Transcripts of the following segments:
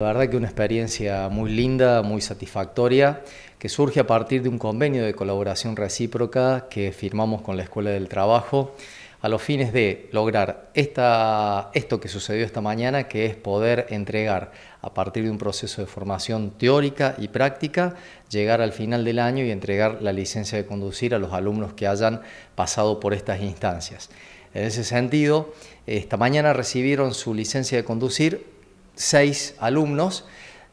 La verdad que una experiencia muy linda, muy satisfactoria, que surge a partir de un convenio de colaboración recíproca que firmamos con la Escuela del Trabajo a los fines de lograr esta, esto que sucedió esta mañana, que es poder entregar a partir de un proceso de formación teórica y práctica, llegar al final del año y entregar la licencia de conducir a los alumnos que hayan pasado por estas instancias. En ese sentido, esta mañana recibieron su licencia de conducir seis alumnos,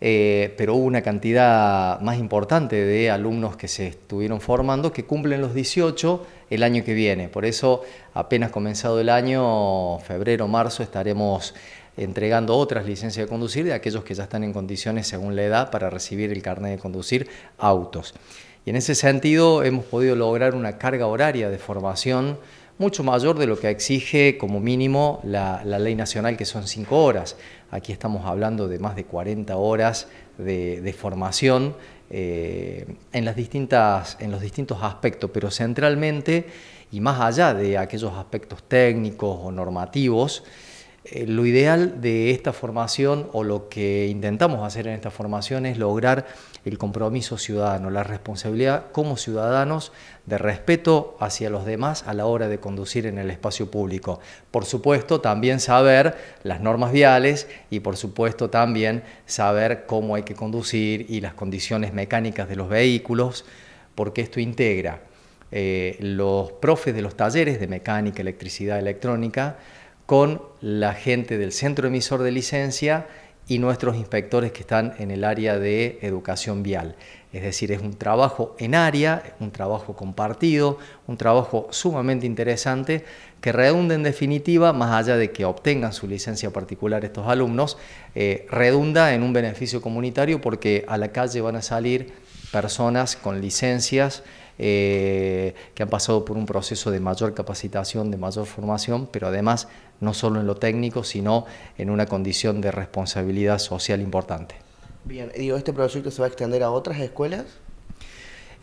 eh, pero hubo una cantidad más importante de alumnos que se estuvieron formando que cumplen los 18 el año que viene. Por eso, apenas comenzado el año, febrero, marzo, estaremos entregando otras licencias de conducir de aquellos que ya están en condiciones, según la edad, para recibir el carnet de conducir autos. Y en ese sentido hemos podido lograr una carga horaria de formación mucho mayor de lo que exige como mínimo la, ley nacional, que son cinco horas. Aquí estamos hablando de más de 40 horas de, formación eh, en, las en los distintos aspectos, pero centralmente y más allá de aquellos aspectos técnicos o normativos, eh, lo ideal de esta formación o lo que intentamos hacer en esta formación es lograr el compromiso ciudadano, la responsabilidad como ciudadanos de respeto hacia los demás a la hora de conducir en el espacio público. Por supuesto, también saber las normas viales y por supuesto también saber cómo hay que conducir y las condiciones mecánicas de los vehículos, porque esto integra eh, los profes de los talleres de mecánica, electricidad, electrónica, con la gente del centro emisor de licencia y nuestros inspectores que están en el área de educación vial. Es decir, es un trabajo en área, un trabajo compartido, un trabajo sumamente interesante que redunda en definitiva, más allá de que obtengan su licencia particular estos alumnos, eh, redunda en un beneficio comunitario porque a la calle van a salir personas con licencias eh, que han pasado por un proceso de mayor capacitación, de mayor formación, pero además no solo en lo técnico, sino en una condición de responsabilidad social importante. Bien, digo, ¿este proyecto se va a extender a otras escuelas?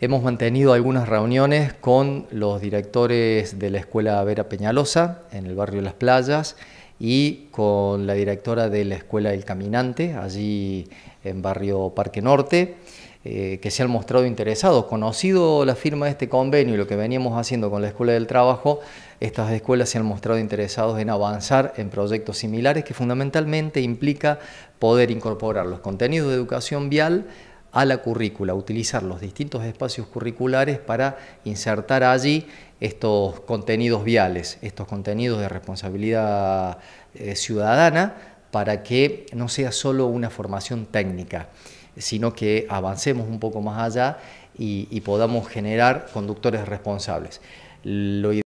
Hemos mantenido algunas reuniones con los directores de la Escuela Vera Peñalosa en el barrio Las Playas y con la directora de la Escuela El Caminante, allí en barrio Parque Norte, eh, que se han mostrado interesados. Conocido la firma de este convenio y lo que veníamos haciendo con la Escuela del Trabajo, estas escuelas se han mostrado interesados en avanzar en proyectos similares que fundamentalmente implica poder incorporar los contenidos de educación vial a la currícula, utilizar los distintos espacios curriculares para insertar allí estos contenidos viales, estos contenidos de responsabilidad eh, ciudadana, para que no sea solo una formación técnica, sino que avancemos un poco más allá y, podamos generar conductores responsables. Lo